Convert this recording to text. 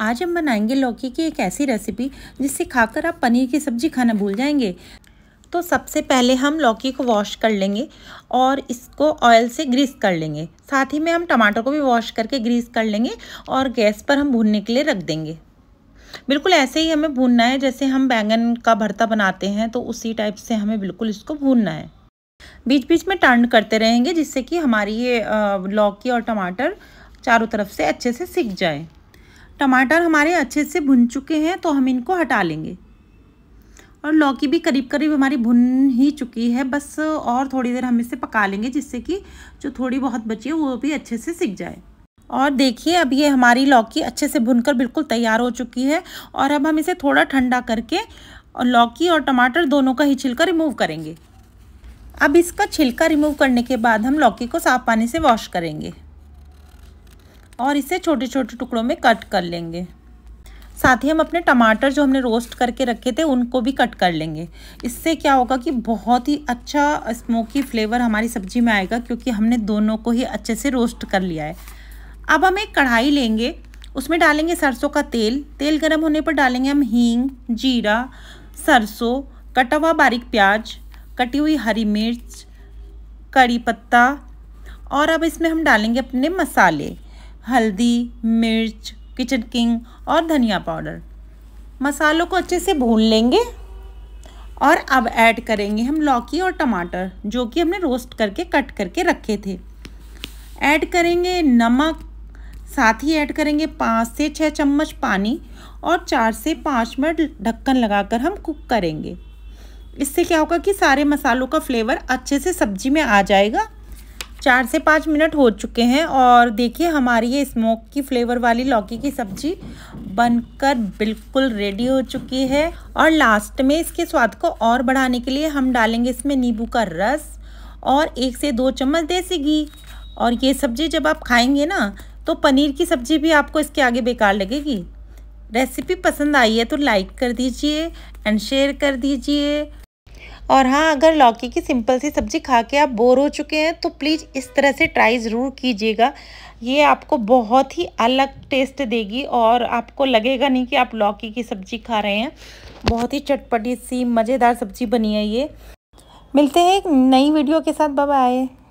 आज हम बनाएंगे लौकी की एक ऐसी रेसिपी जिससे खाकर आप पनीर की सब्ज़ी खाना भूल जाएंगे तो सबसे पहले हम लौकी को वॉश कर लेंगे और इसको ऑयल से ग्रीस कर लेंगे साथ ही में हम टमाटर को भी वॉश करके ग्रीस कर लेंगे और गैस पर हम भूनने के लिए रख देंगे बिल्कुल ऐसे ही हमें भूनना है जैसे हम बैंगन का भरता बनाते हैं तो उसी टाइप से हमें बिल्कुल इसको भूनना है बीच बीच में टर्न करते रहेंगे जिससे कि हमारी ये लौकी और टमाटर चारों तरफ से अच्छे से सीख जाए टमाटर हमारे अच्छे से भुन चुके हैं तो हम इनको हटा लेंगे और लौकी भी करीब करीब हमारी भुन ही चुकी है बस और थोड़ी देर हम इसे पका लेंगे जिससे कि जो थोड़ी बहुत बची है वो भी अच्छे से सीख जाए और देखिए अब ये हमारी लौकी अच्छे से भुनकर बिल्कुल तैयार हो चुकी है और अब हम इसे थोड़ा ठंडा करके और लौकी और टमाटर दोनों का ही छिलका रिमूव करेंगे अब इसका छिलका रिमूव करने के बाद हम लौकी को साफ पानी से वॉश करेंगे और इसे छोटे छोटे टुकड़ों में कट कर लेंगे साथ ही हम अपने टमाटर जो हमने रोस्ट करके रखे थे उनको भी कट कर लेंगे इससे क्या होगा कि बहुत ही अच्छा स्मोकी फ्लेवर हमारी सब्ज़ी में आएगा क्योंकि हमने दोनों को ही अच्छे से रोस्ट कर लिया है अब हम एक कढ़ाई लेंगे उसमें डालेंगे सरसों का तेल तेल गर्म होने पर डालेंगे हम हींग जीरा सरसों कटा हुआ बारीक प्याज कटी हुई हरी मिर्च कड़ी पत्ता और अब इसमें हम डालेंगे अपने मसाले हल्दी मिर्च किचन किंग और धनिया पाउडर मसालों को अच्छे से भून लेंगे और अब ऐड करेंगे हम लौकी और टमाटर जो कि हमने रोस्ट करके कट करके रखे थे ऐड करेंगे नमक साथ ही ऐड करेंगे पाँच से छः चम्मच पानी और चार से पाँच मिनट ढक्कन लगाकर हम कुक करेंगे इससे क्या होगा कि सारे मसालों का फ्लेवर अच्छे से सब्जी में आ जाएगा चार से पाँच मिनट हो चुके हैं और देखिए हमारी ये स्मोक की फ्लेवर वाली लौकी की सब्जी बनकर बिल्कुल रेडी हो चुकी है और लास्ट में इसके स्वाद को और बढ़ाने के लिए हम डालेंगे इसमें नींबू का रस और एक से दो चम्मच देसी घी और ये सब्जी जब आप खाएंगे ना तो पनीर की सब्जी भी आपको इसके आगे बेकार लगेगी रेसिपी पसंद आई है तो लाइक कर दीजिए एंड शेयर कर दीजिए और हाँ अगर लौकी की सिंपल सी सब्जी खा के आप बोर हो चुके हैं तो प्लीज़ इस तरह से ट्राई ज़रूर कीजिएगा ये आपको बहुत ही अलग टेस्ट देगी और आपको लगेगा नहीं कि आप लौकी की सब्जी खा रहे हैं बहुत ही चटपटी सी मज़ेदार सब्जी बनी है ये मिलते हैं एक नई वीडियो के साथ बाय